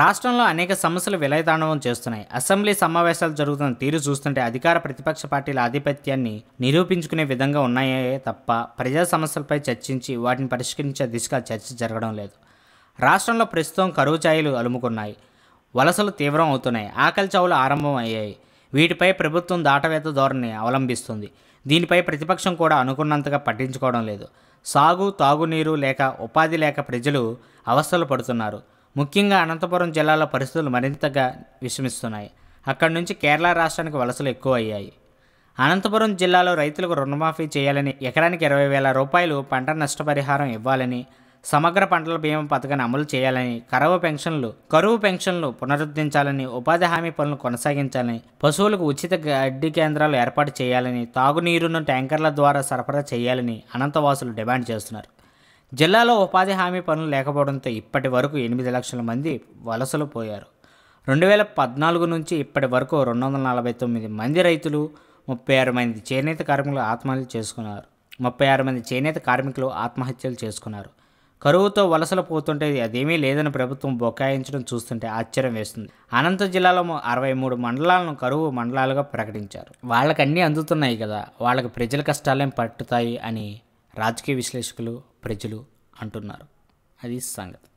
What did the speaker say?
రాష్ట్రంలో అనేక సమస్యలు విలయతాండవం చేస్తున్నాయి అసెంబ్లీ సమావేశాలు జరుగుతున్న తీరు చూస్తుంటే అధికార ప్రతిపక్ష పార్టీల ఆధిపత్యాన్ని నిరూపించుకునే విధంగా ఉన్నాయే తప్ప ప్రజా సమస్యలపై చర్చించి వాటిని పరిష్కరించే దిశగా చర్చ జరగడం లేదు రాష్ట్రంలో ప్రస్తుతం కరువు ఛాయలు అలుముకున్నాయి వలసలు తీవ్రం అవుతున్నాయి ఆకలి చావులు ఆరంభం అయ్యాయి వీటిపై ప్రభుత్వం దాటవేత ధోరణి అవలంబిస్తుంది దీనిపై ప్రతిపక్షం కూడా అనుకున్నంతగా పట్టించుకోవడం లేదు సాగు తాగునీరు లేక ఉపాధి లేక ప్రజలు అవస్థలు పడుతున్నారు ముఖ్యంగా అనంతపురం జిల్లాలో పరిస్థితులు మరింతగా విషమిస్తున్నాయి అక్కడి నుంచి కేరళ రాష్ట్రానికి వలసలు ఎక్కువ అయ్యాయి అనంతపురం జిల్లాలో రైతులకు రుణమాఫీ చేయాలని ఎకరానికి ఇరవై వేల రూపాయలు పంట నష్టపరిహారం ఇవ్వాలని సమగ్ర పంటల బీమా పథకాన్ని అమలు చేయాలని కరవు పెన్షన్లు కరువు పెన్షన్లు పునరుద్ధరించాలని ఉపాధి హామీ పనులు కొనసాగించాలని పశువులకు ఉచిత గడ్డి కేంద్రాలు ఏర్పాటు చేయాలని తాగునీరును ట్యాంకర్ల ద్వారా సరఫరా చేయాలని అనంతవాసులు డిమాండ్ చేస్తున్నారు జిల్లాలో ఉపాధి హామీ పనులు లేకపోవడంతో ఇప్పటి వరకు ఎనిమిది లక్షల మంది వలసలు పోయారు రెండు వేల పద్నాలుగు నుంచి ఇప్పటి వరకు రెండు వందల నలభై తొమ్మిది మంది రైతులు ముప్పై ఆరు మంది చేనేత కార్మికులు ఆత్మహత్యలు చేసుకున్నారు ముప్పై ఆరు మంది చేనేత కార్మికులు ఆత్మహత్యలు చేసుకున్నారు కరువుతో వలసలు పోతుంటే అదేమీ లేదని ప్రభుత్వం బొకాయించడం చూస్తుంటే ఆశ్చర్యం వేస్తుంది అనంత జిల్లాలో అరవై మూడు మండలాలను కరువు మండలాలుగా ప్రకటించారు వాళ్ళకన్నీ అందుతున్నాయి కదా వాళ్ళకి ప్రజల కష్టాలేం పట్టుతాయి అని రాజకీయ విశ్లేషకులు ప్రజలు అంటున్నారు అది సంగతి